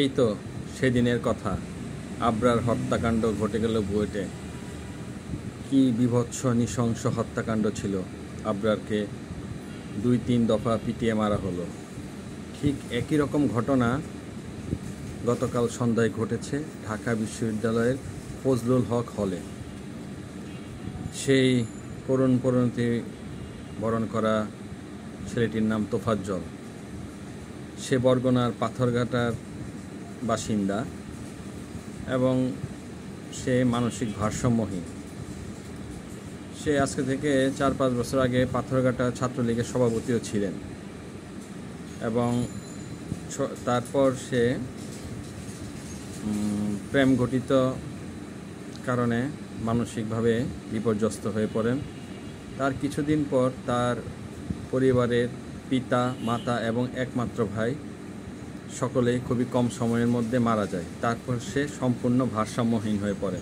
এই তো সেদিনের কথা আব্রার হত্যাকাণ্ড ঘটে গেল বুয়েটে কি বিভৎস নৃশংস হত্যাকাণ্ড ছিল আব্রারকে দুই তিন দফা পিটিয়ে মারা হলো ঠিক একই রকম ঘটনা গতকাল সন্ধ্যায় ঘটেছে ঢাকা বিশ্ববিদ্যালয়ের ফজলুল হক হলে সেই করুণ পরিণতি বরণ করা ছেলেটির নাম তোফাজ্জল সে বরগনার পাথরঘাটার বাসিন্দা এবং সে মানসিক ভারসাম্যহীন সে আজকে থেকে চার পাঁচ বছর আগে পাথরঘাটা ছাত্রলীগের সভাপতিও ছিলেন এবং তারপর সে প্রেম ঘটিত কারণে মানসিকভাবে বিপর্যস্ত হয়ে পড়েন তার কিছুদিন পর তার পরিবারের পিতা মাতা এবং একমাত্র ভাই সকলেই খুবই কম সময়ের মধ্যে মারা যায় তারপর সে সম্পূর্ণ ভারসাম্যহীন হয়ে পড়ে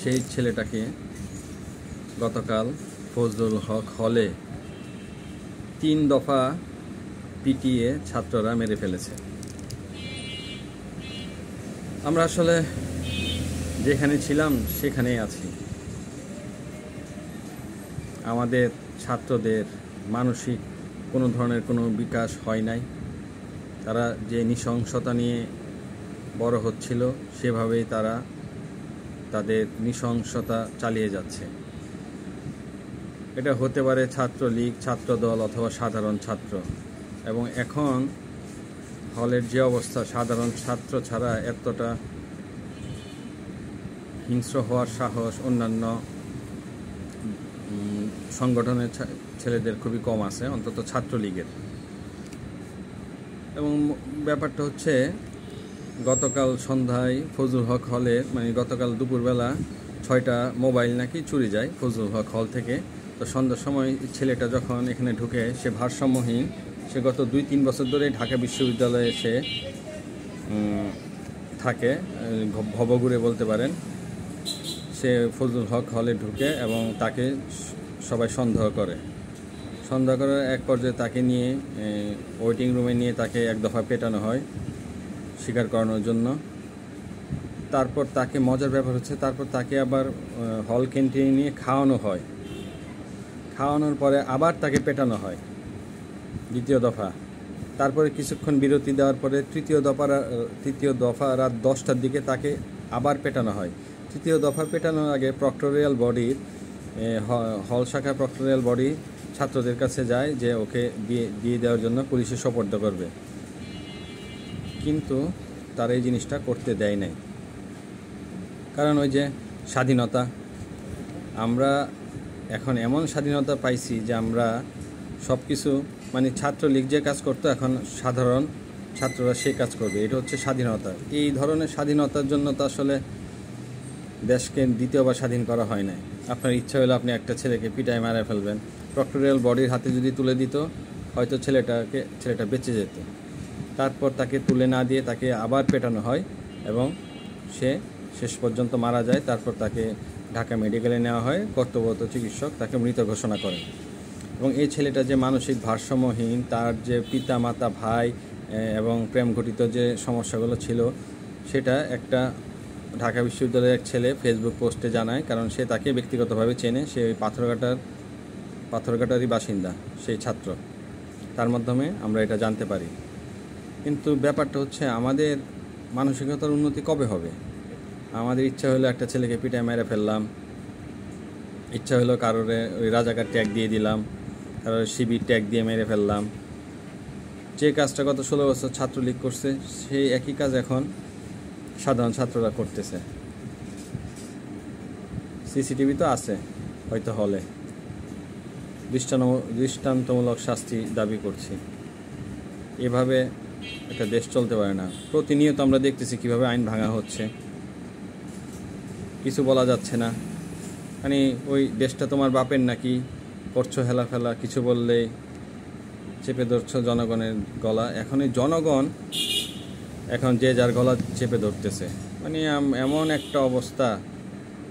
সেই ছেলেটাকে গতকাল ফজলুল হক হলে তিন দফা পিটিয়ে ছাত্ররা মেরে ফেলেছে আমরা আসলে যেখানে ছিলাম সেখানেই আছি আমাদের ছাত্রদের মানসিক কোনো ধরনের কোনো বিকাশ হয় নাই তারা যে নৃশংসতা নিয়ে বড় হচ্ছিল সেভাবেই তারা তাদের নৃশংসতা চালিয়ে যাচ্ছে এটা হতে পারে ছাত্রলীগ ছাত্রদল অথবা সাধারণ ছাত্র এবং এখন হলের যে অবস্থা সাধারণ ছাত্র ছাড়া এতটা হিংস্র হওয়ার সাহস অন্যান্য সংগঠনের ছেলেদের খুবই কম আছে অন্তত ছাত্রলীগের এবং ব্যাপারটা হচ্ছে গতকাল সন্ধ্যায় ফজল হক হলে মানে গতকাল দুপুরবেলা ছয়টা মোবাইল নাকি চুরি যায় ফজল হক হল থেকে তো সন্ধ্যার সময় ছেলেটা যখন এখানে ঢুকে সে ভারসাম্যহীন সে গত দুই তিন বছর ধরে ঢাকা বিশ্ববিদ্যালয়ে এসে থাকে ভবঘুরে বলতে পারেন সে ফজল হক হলে ঢুকে এবং তাকে সবাই সন্দেহ করে সন্ধ্যা করার এক পর্যায়ে তাকে নিয়ে ওয়েটিং রুমে নিয়ে তাকে এক দফা পেটানো হয় শিকার করানোর জন্য তারপর তাকে মজার ব্যাপার হচ্ছে তারপর তাকে আবার হল ক্যান্টিনে নিয়ে খাওয়ানো হয় খাওয়ানোর পরে আবার তাকে পেটানো হয় দ্বিতীয় দফা তারপরে কিছুক্ষণ বিরতি দেওয়ার পরে তৃতীয় দফা তৃতীয় দফা রাত দশটার দিকে তাকে আবার পেটানো হয় তৃতীয় দফা পেটানোর আগে প্রক্টোরিয়াল বডির হল শাখা প্রক্টোরিয়াল বডি ছাত্রদের কাছে যায় যে ওকে দিয়ে দিয়ে দেওয়ার জন্য পুলিশে সপর্দ করবে কিন্তু তার এই জিনিসটা করতে দেয় নাই কারণ ওই যে স্বাধীনতা আমরা এখন এমন স্বাধীনতা পাইছি যে আমরা সব কিছু মানে ছাত্রলীগ যে কাজ করতো এখন সাধারণ ছাত্ররা সে কাজ করবে এটা হচ্ছে স্বাধীনতা এই ধরনের স্বাধীনতার জন্য তো আসলে দেশকে দ্বিতীয়বার স্বাধীন করা হয় নাই আপনার ইচ্ছা হলে আপনি একটা ছেলেকে পিটায় মারা ফেলবেন প্রক্টোরিয়াল বডির হাতে যদি তুলে দিত হয়তো ছেলেটাকে ছেলেটা বেঁচে যেত তারপর তাকে তুলে না দিয়ে তাকে আবার পেটানো হয় এবং সে শেষ পর্যন্ত মারা যায় তারপর তাকে ঢাকা মেডিকেলে নেওয়া হয় কর্তব্যরত চিকিৎসক তাকে মৃত ঘোষণা করেন এবং এই ছেলেটা যে মানসিক ভারসাম্যহীন তার যে পিতা মাতা ভাই এবং প্রেম ঘটিত যে সমস্যাগুলো ছিল সেটা একটা ঢাকা বিশ্ববিদ্যালয়ের এক ছেলে ফেসবুক পোস্টে জানায় কারণ সে তাকে ব্যক্তিগতভাবে চেনে সে ওই পাথরঘাটার পাথরঘাটারই বাসিন্দা সেই ছাত্র তার মাধ্যমে আমরা এটা জানতে পারি কিন্তু ব্যাপারটা হচ্ছে আমাদের মানসিকতার উন্নতি কবে হবে আমাদের ইচ্ছা হলো একটা ছেলেকে পিটায় মেরে ফেললাম ইচ্ছা হলো কারোরে ওই রাজাকার ট্যাগ দিয়ে দিলাম কারোর শিবির ট্যাগ দিয়ে মেরে ফেললাম যে কাজটা গত ষোলো বছর ছাত্রলীগ করছে সেই একই কাজ এখন সাধারণ ছাত্ররা করতেছে সিসিটিভি তো আছে হয়তো হলে দৃষ্টান্তমূলক শাস্তি দাবি করছি এভাবে একটা দেশ চলতে পারে না প্রতিনিয়ত আমরা দেখতেছি কিভাবে আইন ভাঙা হচ্ছে কিছু বলা যাচ্ছে না মানে ওই দেশটা তোমার বাপের নাকি করছো হেলা ফেলা কিছু বললেই চেপে ধরছ জনগণের গলা এখন এই জনগণ এখন যে যার গলা চেপে ধরতেছে মানে এমন একটা অবস্থা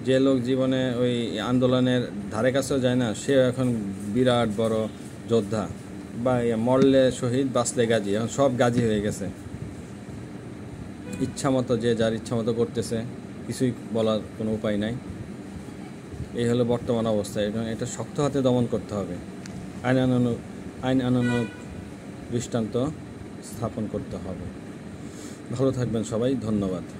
যে লোক জীবনে ওই আন্দোলনের ধারে কাছেও যায় না সে এখন বিরাট বড় যোদ্ধা বা মরলে শহীদ বাঁচলে গাজী এখন সব গাজী হয়ে গেছে ইচ্ছা মতো যে যার ইচ্ছা মতো করতেছে কিছুই বলার কোনো উপায় নাই এই হলো বর্তমান অবস্থা এবং এটা শক্ত হাতে দমন করতে হবে আইন আনানুক আইন আনানুক দৃষ্টান্ত স্থাপন করতে হবে ভালো থাকবেন সবাই ধন্যবাদ